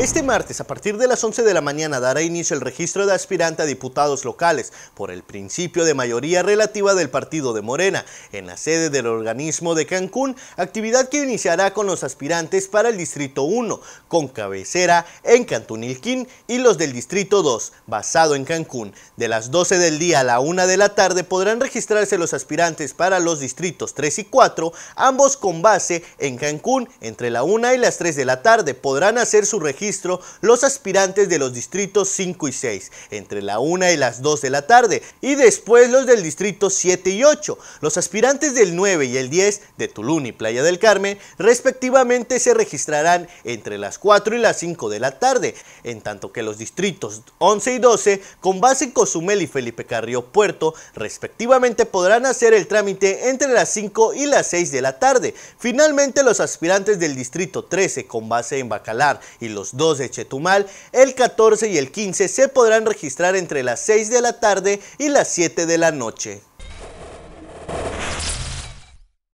Este martes, a partir de las 11 de la mañana, dará inicio el registro de aspirante a diputados locales por el principio de mayoría relativa del partido de Morena en la sede del organismo de Cancún, actividad que iniciará con los aspirantes para el Distrito 1, con cabecera en Cantunilquín y los del Distrito 2, basado en Cancún. De las 12 del día a la 1 de la tarde podrán registrarse los aspirantes para los distritos 3 y 4, ambos con base en Cancún. Entre la 1 y las 3 de la tarde podrán hacer su registro registro los aspirantes de los distritos 5 y 6 entre la 1 y las 2 de la tarde y después los del distrito 7 y 8. Los aspirantes del 9 y el 10 de Tulum y Playa del Carmen respectivamente se registrarán entre las 4 y las 5 de la tarde, en tanto que los distritos 11 y 12 con base en Cozumel y Felipe Carrillo Puerto respectivamente podrán hacer el trámite entre las 5 y las 6 de la tarde. Finalmente los aspirantes del distrito 13 con base en Bacalar y los 2 de Chetumal, el 14 y el 15 se podrán registrar entre las 6 de la tarde y las 7 de la noche.